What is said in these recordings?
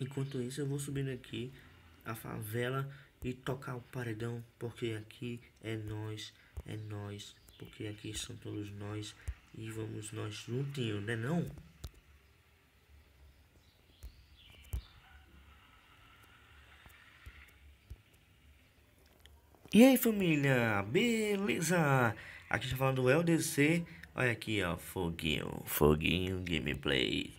Enquanto isso, eu vou subindo aqui a favela e tocar o paredão, porque aqui é nós, é nós, porque aqui são todos nós e vamos nós juntinho, né não? E aí família, beleza? Aqui está falando do LDC, olha aqui ó, foguinho, foguinho gameplay.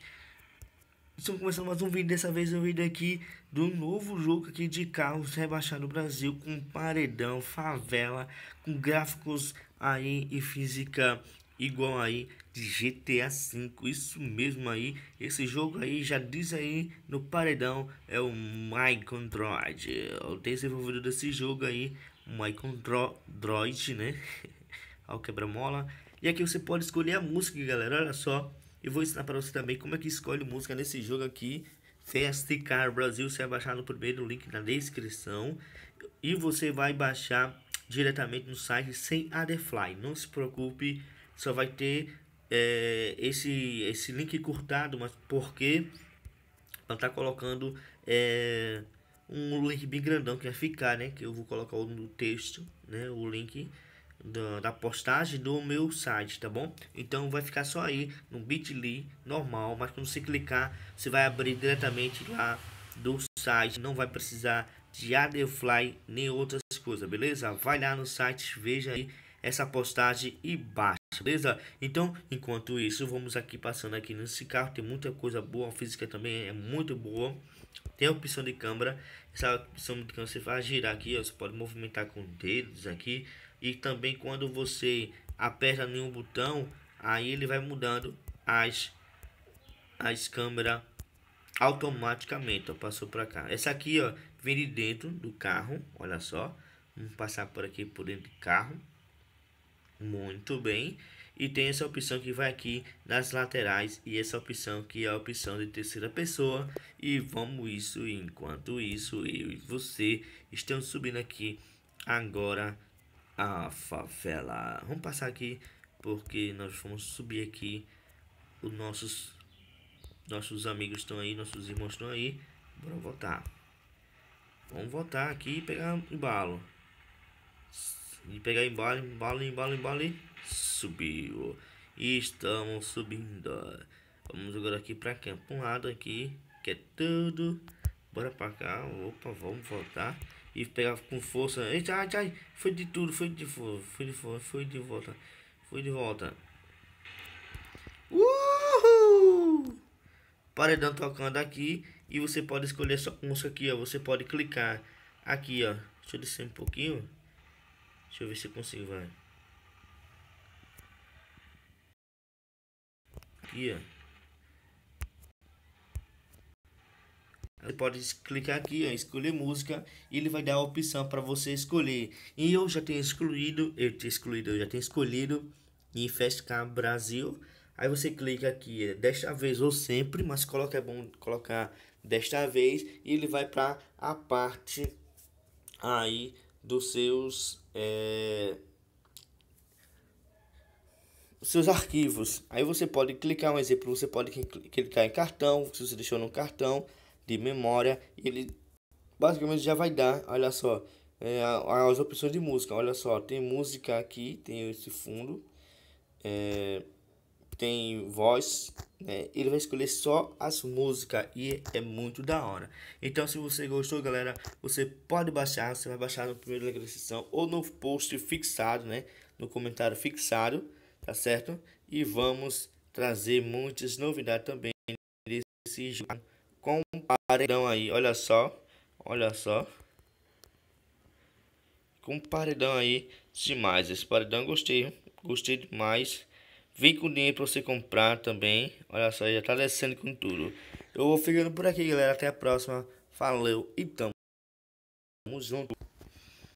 Estamos começando mais um vídeo, dessa vez um vídeo aqui do novo jogo aqui de carros rebaixado no Brasil com paredão, favela, com gráficos aí e física igual aí de GTA V, isso mesmo aí, esse jogo aí já diz aí no paredão, é o Michael Droid, o desenvolvedor desse jogo aí, Michael Dro Droid, né, ao quebra-mola, e aqui você pode escolher a música galera, olha só, e vou ensinar para você também como é que escolhe música nesse jogo aqui. Festicar Brasil, você vai baixar no primeiro link na descrição. E você vai baixar diretamente no site sem Defly. Não se preocupe, só vai ter é, esse, esse link cortado, mas porque ela tá colocando é, um link bem grandão que vai ficar, né? Que eu vou colocar no texto, né? O link da, da, postagem do meu site, tá bom? Então vai ficar só aí no bit.ly normal, mas quando você clicar, você vai abrir diretamente lá do site, não vai precisar de Adfly nem outras coisas, beleza? Vai lá no site, veja aí essa postagem e baixa. Beleza? Então, enquanto isso, vamos aqui passando aqui nesse carro. Tem muita coisa boa, a física também é muito boa. Tem a opção de câmera. Essa opção de câmera você vai girar aqui, ó, Você pode movimentar com dedos aqui. E também quando você aperta nenhum botão, aí ele vai mudando as, as câmeras automaticamente, ó, Passou para cá. Essa aqui, ó, vem de dentro do carro, olha só. Vamos passar por aqui por dentro do carro. Muito bem. E tem essa opção que vai aqui nas laterais e essa opção que é a opção de terceira pessoa. E vamos isso, enquanto isso eu e você estamos subindo aqui agora a favela. Vamos passar aqui porque nós vamos subir aqui os nossos nossos amigos estão aí, nossos irmãos estão aí. Bora voltar Vamos voltar aqui e pegar embalo. E pegar embalo, embalo, embalo, embalo e subiu. E estamos subindo. Vamos agora aqui para Campo um lado aqui, que é tudo. Bora para cá, opa, vamos voltar. E pegar com força. Eita, ai, ai, foi de tudo, foi de força, foi de força, foi de volta. Foi de volta. Uhul! Paredão tocando aqui. E você pode escolher sua música aqui, ó. Você pode clicar aqui, ó. Deixa eu descer um pouquinho. Deixa eu ver se eu consigo, vai. Aqui, ó. Ele pode clicar aqui, ó, escolher música, e ele vai dar a opção para você escolher. E eu já tenho excluído, eu tinha excluído, eu já tenho escolhido em Festival Brasil. Aí você clica aqui, é, desta vez ou sempre, mas coloca é bom colocar desta vez e ele vai para a parte aí dos seus, é, seus arquivos. Aí você pode clicar, um exemplo, você pode clicar em cartão, se você deixou no cartão de memória, ele basicamente já vai dar, olha só, é, as opções de música. Olha só, tem música aqui, tem esse fundo. É, tem voz, né? Ele vai escolher só as músicas e é muito da hora. Então, se você gostou, galera, você pode baixar. Você vai baixar no primeiro link da descrição ou no post fixado, né? No comentário fixado, tá certo? E vamos trazer muitas novidades também desse jogo. Compararão aí, olha só, olha só com um paredão aí demais. Esse paredão gostei, gostei demais. Vem com dinheiro pra você comprar também. Olha só, já tá descendo com tudo. Eu vou ficando por aqui, galera. Até a próxima. Valeu então tamo junto.